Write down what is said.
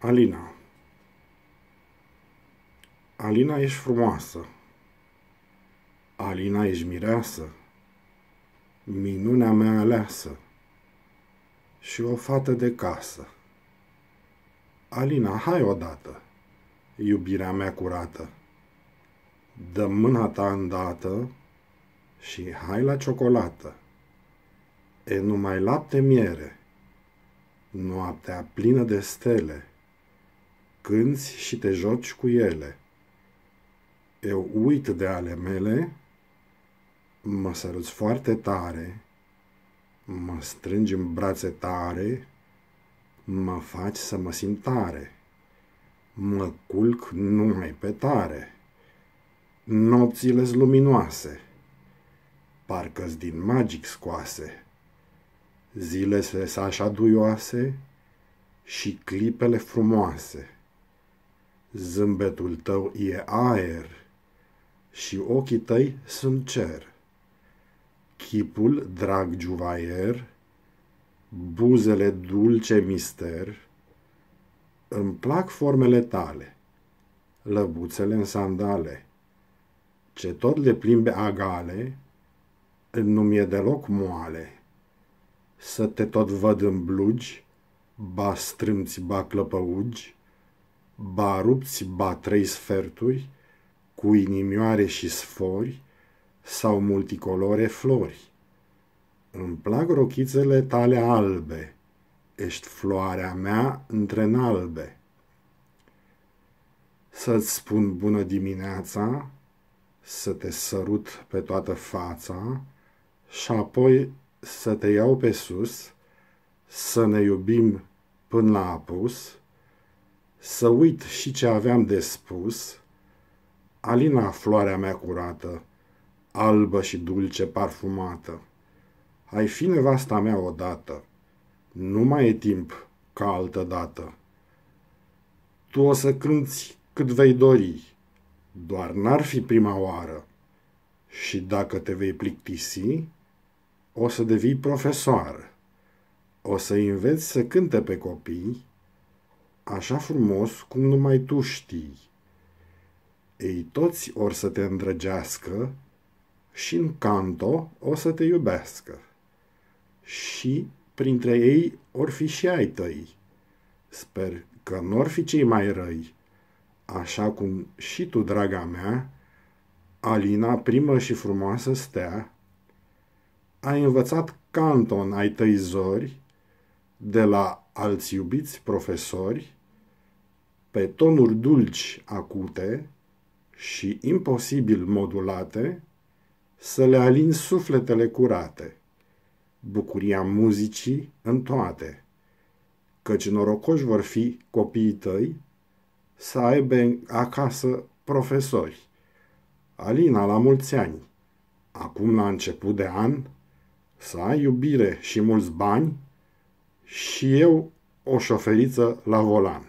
Alina Alina, ești frumoasă. Alina, ești mireasă. Minunea mea aleasă. Și o fată de casă. Alina, hai odată, iubirea mea curată. Dă mâna ta îndată și hai la ciocolată. E numai lapte miere, noaptea plină de stele cânți și te joci cu ele. Eu uit de ale mele, mă săruți foarte tare, mă strângi în brațe tare, mă faci să mă simt tare, mă culc numai pe tare. nopțile luminoase, parcă din magic scoase, zile s așa duioase și clipele frumoase. Zâmbetul tău e aer și ochii tăi sunt cer. Chipul, drag juvaier, buzele dulce mister, îmi plac formele tale, lăbuțele în sandale, ce tot le plimbe agale, nu mi-e deloc moale. Să te tot văd în blugi, ba strâmți, ba clăpăugi, ba rupți, ba trei sferturi, cu inimioare și sfori sau multicolore flori. Îmi plac rochițele tale albe, ești floarea mea între albe. Să-ți spun bună dimineața, să te sărut pe toată fața și apoi să te iau pe sus, să ne iubim până la apus, să uit și ce aveam de spus, Alina, floarea mea curată, albă și dulce parfumată, ai fi nevasta mea odată, nu mai e timp ca altă dată. Tu o să cânți cât vei dori, doar n-ar fi prima oară. Și dacă te vei plictisi, o să devii profesoară. O să înveți să cânte pe copii așa frumos cum numai tu știi. Ei toți or să te îndrăgească și în canto o să te iubească. Și printre ei or fi și ai tăi. Sper că nu or fi cei mai răi, așa cum și tu, draga mea, Alina, primă și frumoasă stea, ai învățat canton ai tăi zori de la alți iubiți profesori pe tonuri dulci acute și imposibil modulate, să le alin sufletele curate, bucuria muzicii în toate, căci norocoși vor fi copiii tăi să aibă acasă profesori. Alina, la mulți ani, acum la început de an, să ai iubire și mulți bani și eu o șoferiță la volan.